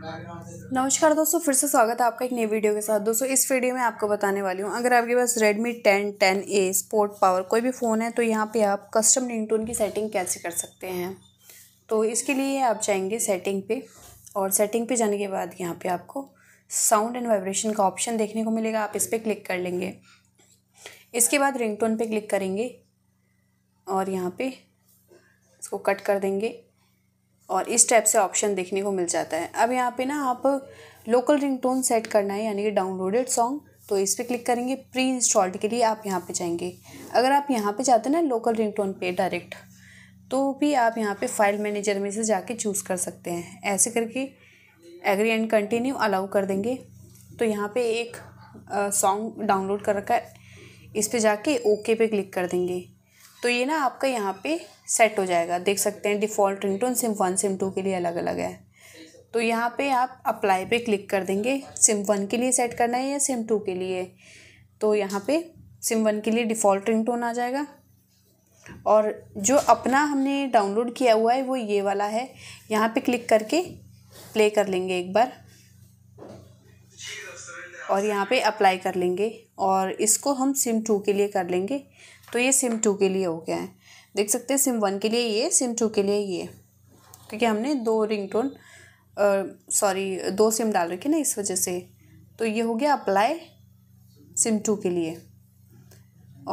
नमस्कार दोस्तों फिर से स्वागत है आपका एक नई वीडियो के साथ दोस्तों इस वीडियो में आपको बताने वाली हूँ अगर आपके पास Redmi 10, ए स्पोर्ट पावर कोई भी फ़ोन है तो यहाँ पे आप कस्टम रिंगटोन की सेटिंग कैसे कर सकते हैं तो इसके लिए आप जाएंगे सेटिंग पे और सेटिंग पे जाने के बाद यहाँ पर आपको साउंड एंड वाइब्रेशन का ऑप्शन देखने को मिलेगा आप इस पर क्लिक कर लेंगे इसके बाद रिंग टोन क्लिक करेंगे और यहाँ पर इसको कट कर देंगे और इस टाइप से ऑप्शन देखने को मिल जाता है अब यहाँ पे ना आप लोकल रिंगटोन सेट करना है यानी कि डाउनलोडेड सॉन्ग तो इस पर क्लिक करेंगे प्री इंस्टॉल्ड के लिए आप यहाँ पे जाएंगे अगर आप यहाँ पे जाते हैं ना लोकल रिंगटोन पे डायरेक्ट तो भी आप यहाँ पे फाइल मैनेजर में से जाके चूज़ कर सकते हैं ऐसे करके एग्री एंड कंटिन्यू अलाउ कर देंगे तो यहाँ पर एक सॉन्ग डाउनलोड कर रखा है इस पर जाके ओके पे क्लिक कर देंगे तो ये ना आपका यहाँ पे सेट हो जाएगा देख सकते हैं default ringtone SIM one SIM two के लिए अलग अलग है तो यहाँ पे आप अप्लाई पे क्लिक कर देंगे सिम वन के लिए सेट करना है या सिम टू के लिए तो यहाँ पे सिम वन के लिए डिफ़ॉल्ट रिंग टोन आ जाएगा और जो अपना हमने डाउनलोड किया हुआ है वो ये वाला है यहाँ पर क्लिक करके प्ले कर लेंगे एक बार और यहाँ पे अप्लाई कर लेंगे और इसको हम सिम टू के लिए कर लेंगे तो ये सिम टू के लिए हो गया है देख सकते हैं सिम वन के लिए ये सिम टू के लिए ये क्योंकि हमने दो रिंग टोन सॉरी दो सिम डाल रखी ना इस वजह से तो ये हो गया अप्लाई सिम टू के लिए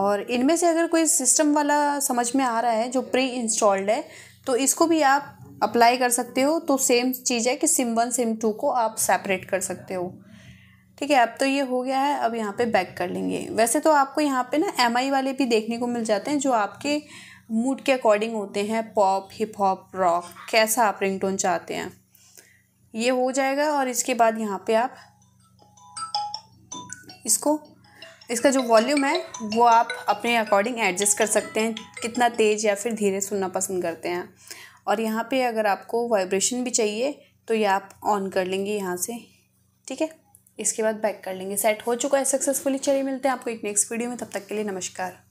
और इनमें से अगर कोई सिस्टम वाला समझ में आ रहा है जो प्री इंस्टॉल्ड है तो इसको भी आप अप्लाई कर सकते हो तो सेम चीज़ है कि सिम वन सिम टू को आप सेपरेट कर सकते हो ठीक है अब तो ये हो गया है अब यहाँ पे बैक कर लेंगे वैसे तो आपको यहाँ पे ना एम वाले भी देखने को मिल जाते हैं जो आपके मूड के अकॉर्डिंग होते हैं पॉप हिप हॉप रॉक कैसा आप टोन चाहते हैं ये हो जाएगा और इसके बाद यहाँ पे आप इसको इसका जो वॉल्यूम है वो आप अपने अकॉर्डिंग एडजस्ट कर सकते हैं कितना तेज़ या फिर धीरे सुनना पसंद करते हैं और यहाँ पे अगर आपको वाइब्रेशन भी चाहिए तो ये आप ऑन कर लेंगे यहाँ से ठीक है इसके बाद बैक कर लेंगे सेट हो चुका है सक्सेसफुली चलिए मिलते हैं आपको एक नेक्स्ट वीडियो में तब तक के लिए नमस्कार